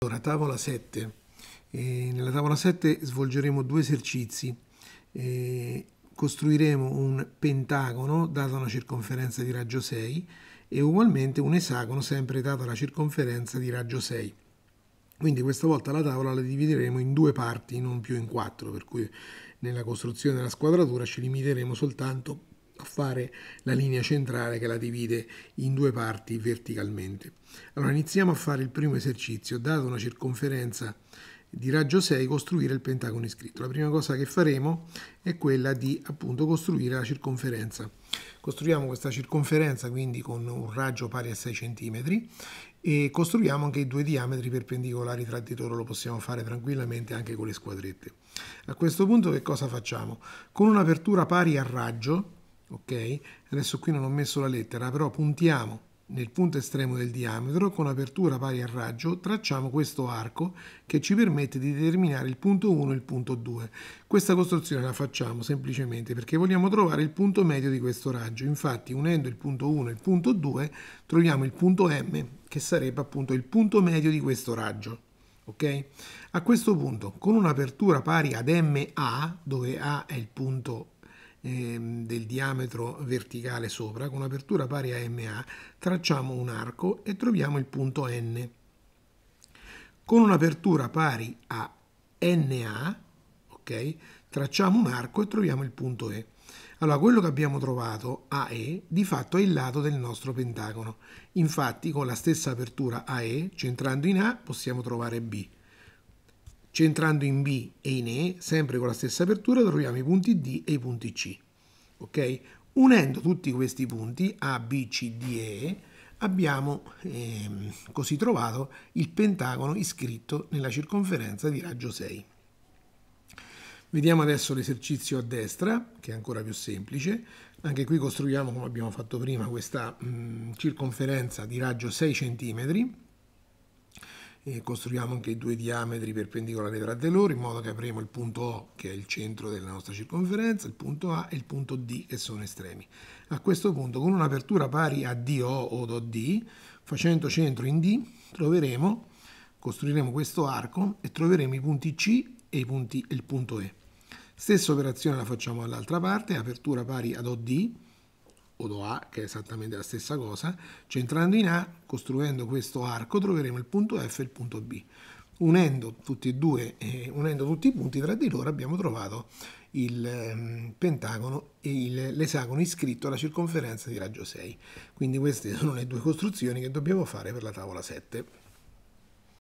Allora, tavola 7. Eh, nella tavola 7 svolgeremo due esercizi. Eh, costruiremo un pentagono data una circonferenza di raggio 6 e ugualmente un esagono sempre data la circonferenza di raggio 6. Quindi questa volta la tavola la divideremo in due parti, non più in quattro, per cui nella costruzione della squadratura ci limiteremo soltanto a fare la linea centrale che la divide in due parti verticalmente. Allora iniziamo a fare il primo esercizio, data una circonferenza di raggio 6 costruire il pentagono iscritto. La prima cosa che faremo è quella di appunto costruire la circonferenza. Costruiamo questa circonferenza quindi con un raggio pari a 6 cm e costruiamo anche i due diametri perpendicolari tra di loro, lo possiamo fare tranquillamente anche con le squadrette. A questo punto che cosa facciamo? Con un'apertura pari al raggio ok? Adesso qui non ho messo la lettera, però puntiamo nel punto estremo del diametro con apertura pari al raggio tracciamo questo arco che ci permette di determinare il punto 1 e il punto 2 questa costruzione la facciamo semplicemente perché vogliamo trovare il punto medio di questo raggio infatti unendo il punto 1 e il punto 2 troviamo il punto M che sarebbe appunto il punto medio di questo raggio ok? A questo punto, con un'apertura pari ad MA, dove A è il punto Ehm, del diametro verticale sopra, con apertura pari a MA, tracciamo un arco e troviamo il punto N. Con un'apertura pari a NA, ok, tracciamo un arco e troviamo il punto E. Allora, quello che abbiamo trovato, AE, di fatto è il lato del nostro pentagono. Infatti, con la stessa apertura AE, centrando in A, possiamo trovare B. Centrando in B e in E, sempre con la stessa apertura, troviamo i punti D e i punti C. Okay? Unendo tutti questi punti, A, B, C, D e E, abbiamo ehm, così trovato il pentagono iscritto nella circonferenza di raggio 6. Vediamo adesso l'esercizio a destra, che è ancora più semplice. Anche qui costruiamo, come abbiamo fatto prima, questa mh, circonferenza di raggio 6 cm eh, costruiamo anche i due diametri perpendicolari tra di loro in modo che avremo il punto O che è il centro della nostra circonferenza, il punto A e il punto D che sono estremi. A questo punto con un'apertura pari a DO o D, facendo centro in D, troveremo, costruiremo questo arco e troveremo i punti C e punti, il punto E. Stessa operazione la facciamo dall'altra parte, apertura pari ad OD, Odo A, che è esattamente la stessa cosa, centrando in A, costruendo questo arco, troveremo il punto F e il punto B. Unendo tutti e due, eh, unendo tutti i punti tra di loro abbiamo trovato il eh, pentagono e l'esagono iscritto alla circonferenza di raggio 6. Quindi queste sono le due costruzioni che dobbiamo fare per la tavola 7.